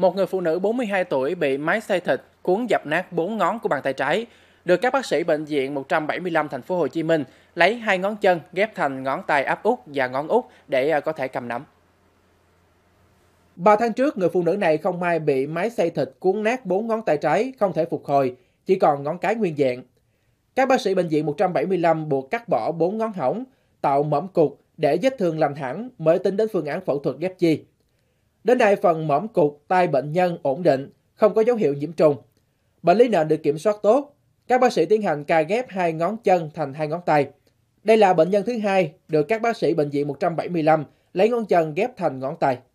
một người phụ nữ 42 tuổi bị máy xay thịt cuốn dập nát bốn ngón của bàn tay trái, được các bác sĩ bệnh viện 175 thành phố Hồ Chí Minh lấy hai ngón chân ghép thành ngón tay áp út và ngón út để à, có thể cầm nắm. Ba tháng trước, người phụ nữ này không may bị máy xay thịt cuốn nát bốn ngón tay trái, không thể phục hồi, chỉ còn ngón cái nguyên dạng. Các bác sĩ bệnh viện 175 buộc cắt bỏ bốn ngón hỏng, tạo mỏm cục để vết thương lành hẳn mới tính đến phương án phẫu thuật ghép chi, Đến nay phần mõm cụt tai bệnh nhân ổn định, không có dấu hiệu nhiễm trùng. Bệnh lý nền được kiểm soát tốt. Các bác sĩ tiến hành cài ghép hai ngón chân thành hai ngón tay. Đây là bệnh nhân thứ hai được các bác sĩ bệnh viện 175 lấy ngón chân ghép thành ngón tay.